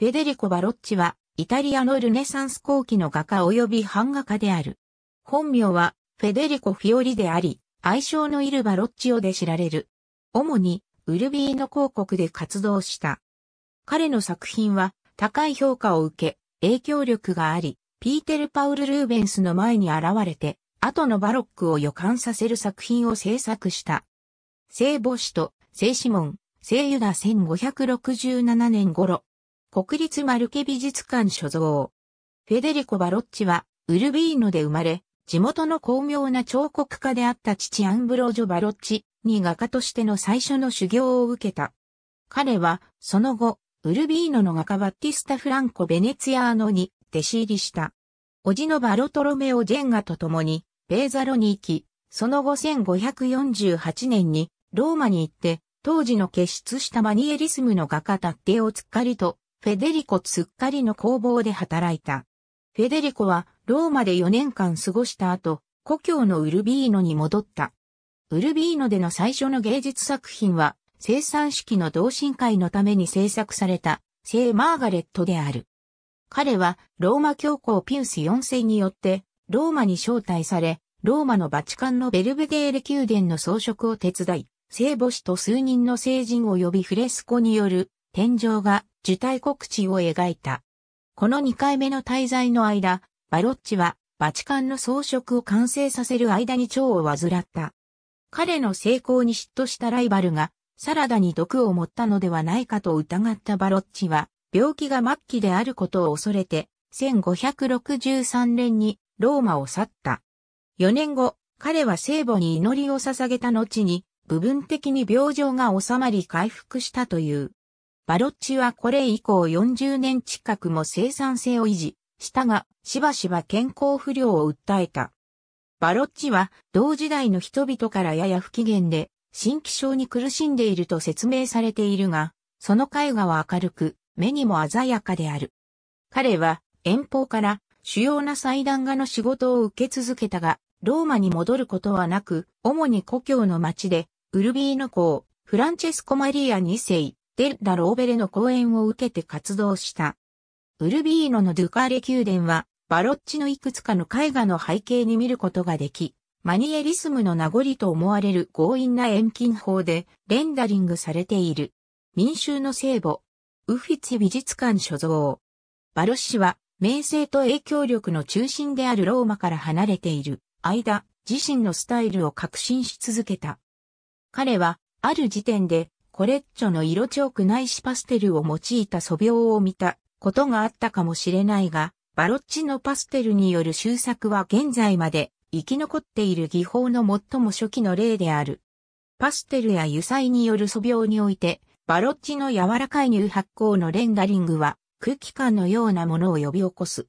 フェデリコ・バロッチは、イタリアのルネサンス後期の画家及び版画家である。本名は、フェデリコ・フィオリであり、愛称のいるバロッチオで知られる。主に、ウルビーノ広告で活動した。彼の作品は、高い評価を受け、影響力があり、ピーテル・パウル・ルーベンスの前に現れて、後のバロックを予感させる作品を制作した。聖母子と聖シモン、聖ユダ1567年頃、国立マルケ美術館所蔵。フェデリコ・バロッチは、ウルビーノで生まれ、地元の巧妙な彫刻家であった父アンブロージョ・バロッチに画家としての最初の修行を受けた。彼は、その後、ウルビーノの画家バッティスタ・フランコ・ベネツィアーノに弟子入りした。おじのバロトロメオ・ジェンガと共に、ベーザロに行き、その後1548年にローマに行って、当時の結出したマニエリスムの画家タッテオ・ツッカリとフェデリコ・ツッカリの工房で働いた。フェデリコはローマで4年間過ごした後、故郷のウルビーノに戻った。ウルビーノでの最初の芸術作品は、生産式の同心会のために制作された、聖マーガレットである。彼は、ローマ教皇ピウス4世によって、ローマに招待され、ローマのバチカンのベルベデーレ宮殿の装飾を手伝い、聖母子と数人の聖人を呼びフレスコによる、天井画、受胎告知を描いた。この2回目の滞在の間、バロッチはバチカンの装飾を完成させる間に蝶を患った。彼の成功に嫉妬したライバルが、サラダに毒を持ったのではないかと疑ったバロッチは、病気が末期であることを恐れて、1563年にローマを去った。4年後、彼は聖母に祈りを捧げた後に、部分的に病状が治まり回復したという。バロッチはこれ以降40年近くも生産性を維持したが、しばしば健康不良を訴えた。バロッチは同時代の人々からやや不機嫌で、新気症に苦しんでいると説明されているが、その絵画は明るく、目にも鮮やかである。彼は遠方から主要な祭壇画の仕事を受け続けたが、ローマに戻ることはなく、主に故郷の町で、ウルビーノ公、フランチェスコ・マリア2世、デッラ・ローベレの講演を受けて活動した。ウルビーノのドゥカーレ宮殿は、バロッチのいくつかの絵画の背景に見ることができ、マニエリスムの名残と思われる強引な遠近法でレンダリングされている。民衆の聖母、ウフィツィ美術館所蔵。バロッシは、名声と影響力の中心であるローマから離れている間、自身のスタイルを革新し続けた。彼は、ある時点で、コレッチョの色ーくないしパステルを用いた素描を見たことがあったかもしれないが、バロッチのパステルによる修作は現在まで生き残っている技法の最も初期の例である。パステルや油彩による素描において、バロッチの柔らかい乳発酵のレンダリングは空気感のようなものを呼び起こす。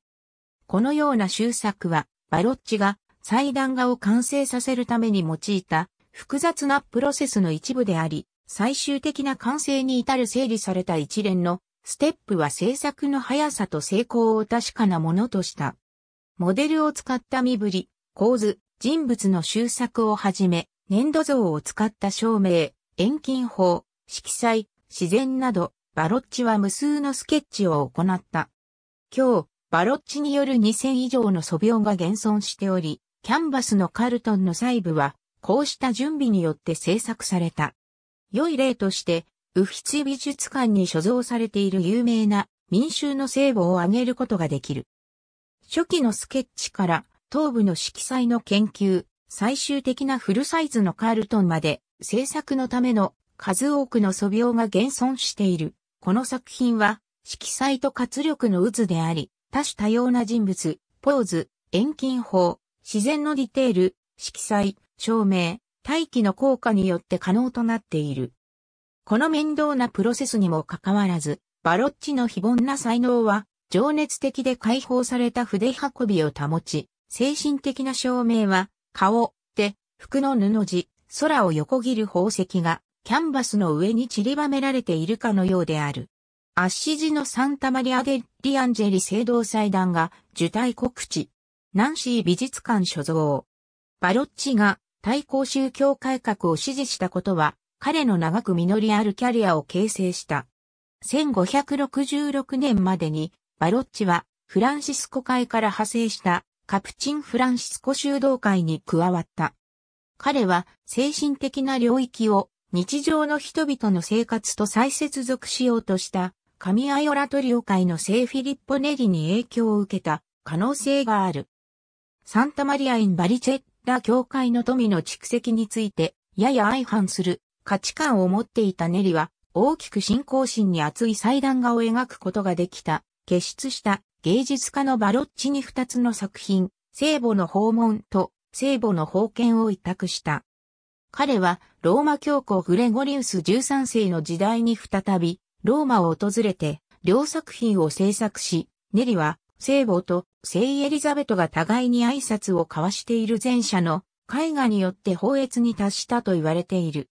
このような修作は、バロッチが祭壇画を完成させるために用いた複雑なプロセスの一部であり、最終的な完成に至る整理された一連のステップは制作の速さと成功を確かなものとした。モデルを使った身振り、構図、人物の修作をはじめ、粘土像を使った照明、遠近法、色彩、自然など、バロッチは無数のスケッチを行った。今日、バロッチによる2000以上の素描が現存しており、キャンバスのカルトンの細部は、こうした準備によって制作された。良い例として、ウフィツィ美術館に所蔵されている有名な民衆の聖母を挙げることができる。初期のスケッチから頭部の色彩の研究、最終的なフルサイズのカールトンまで制作のための数多くの素描が現存している。この作品は色彩と活力の渦であり、多種多様な人物、ポーズ、遠近法、自然のディテール、色彩、照明、大気の効果によって可能となっている。この面倒なプロセスにもかかわらず、バロッチの非凡な才能は、情熱的で解放された筆運びを保ち、精神的な照明は、顔、手、服の布地、空を横切る宝石が、キャンバスの上に散りばめられているかのようである。アッシジのサンタマリア・デ・リアンジェリ聖堂祭壇が受胎告知。ナンシー美術館所蔵。バロッチが対抗宗教改革を支持したことは、彼の長く実りあるキャリアを形成した。1566年までに、バロッチは、フランシスコ会から派生したカプチンフランシスコ修道会に加わった。彼は精神的な領域を日常の人々の生活と再接続しようとした神アイオラトリオ会の聖フィリッポネリに影響を受けた可能性がある。サンタマリア・イン・バリチェッた教会の富の蓄積について、やや相反する価値観を持っていたネリは、大きく信仰心に厚い祭壇画を描くことができた、傑出した芸術家のバロッチに2つの作品、聖母の訪問と聖母の封建を委託した。彼はローマ教皇グレゴリウス13世の時代に再びローマを訪れて両作品を制作し、ネリは聖母と聖エリザベトが互いに挨拶を交わしている前者の絵画によって放越に達したと言われている。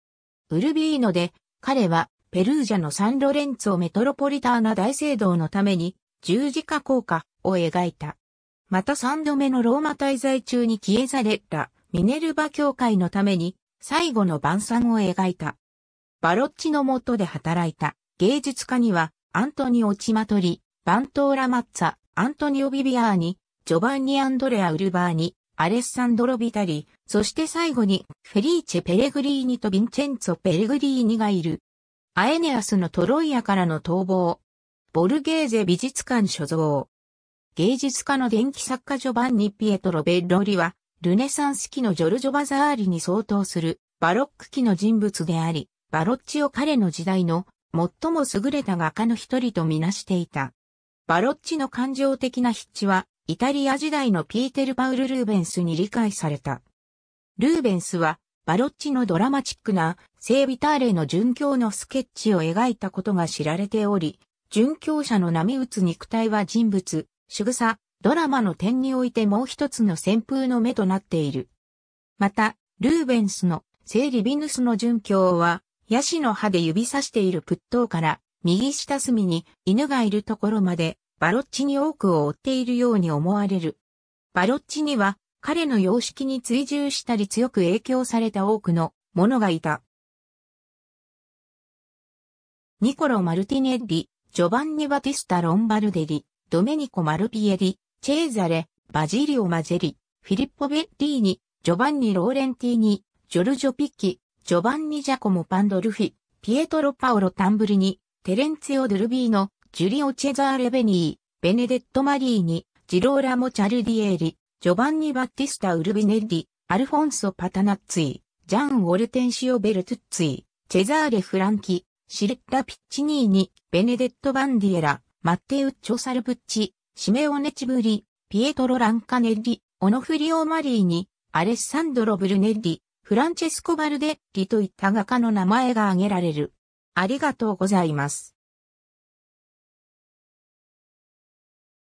ウルビーノで彼はペルージャのサンロレンツォメトロポリターナ大聖堂のために十字架効果を描いた。また三度目のローマ滞在中に消え去れたミネルバ教会のために最後の晩餐を描いた。バロッチの下で働いた芸術家にはアントニオ・チマトリ、バントーラ・マッツァ、アントニオ・ビビアーニ、ジョバンニ・アンドレア・ウルバーニ、アレッサンドロ・ビタリ、そして最後にフェリーチェ・ペレグリーニとヴィンチェンツォ・ペレグリーニがいる。アエネアスのトロイアからの逃亡。ボルゲーゼ美術館所蔵。芸術家の電気作家ジョバンニ・ピエトロ・ベッロリは、ルネサンス期のジョルジョ・バザーリに相当するバロック期の人物であり、バロッチを彼の時代の最も優れた画家の一人とみなしていた。バロッチの感情的な筆致は、イタリア時代のピーテル・パウル・ルーベンスに理解された。ルーベンスは、バロッチのドラマチックな、セービターレの殉教のスケッチを描いたことが知られており、殉教者の波打つ肉体は人物、仕草、ドラマの点においてもう一つの旋風の目となっている。また、ルーベンスのセーリビヌスの殉教は、ヤシの葉で指さしているトーから、右下隅に犬がいるところまでバロッチに多くを追っているように思われる。バロッチには彼の様式に追従したり強く影響された多くの者がいた。ニコロ・マルティネッリ、ジョバンニ・バティスタ・ロンバルデリ、ドメニコ・マルピエリ、チェーザレ、バジリオ・マゼリ、フィリッポ・ベッリーニ、ジョバンニ・ローレンティーニ、ジョルジョ・ピッキ、ジョバンニ・ジャコモ・パンドルフィ、ピエトロ・パオロ・タンブリニ、テレンツィオ・ドルビーノ、ジュリオ・チェザーレ・ベニー、ベネデット・マリーニ、ジローラモ・チャルディエリ、ジョバンニ・バッティスタ・ウルビネッリ、アルフォンソ・パタナッツィ、ジャン・ウォルテンシオ・ベルトゥッツィ、チェザーレ・フランキ、シルッタ・ピッチニーニ、ベネデット・バンディエラ、マッテウ・チョ・サルブッチ、シメオネ・チブリ、ピエトロ・ランカネッリ、オノフリオ・マリーニ、アレッサンドロ・ブルネッリ、フランチェスコ・バルデッリといった画家の名前が挙げられる。ありがとうございます。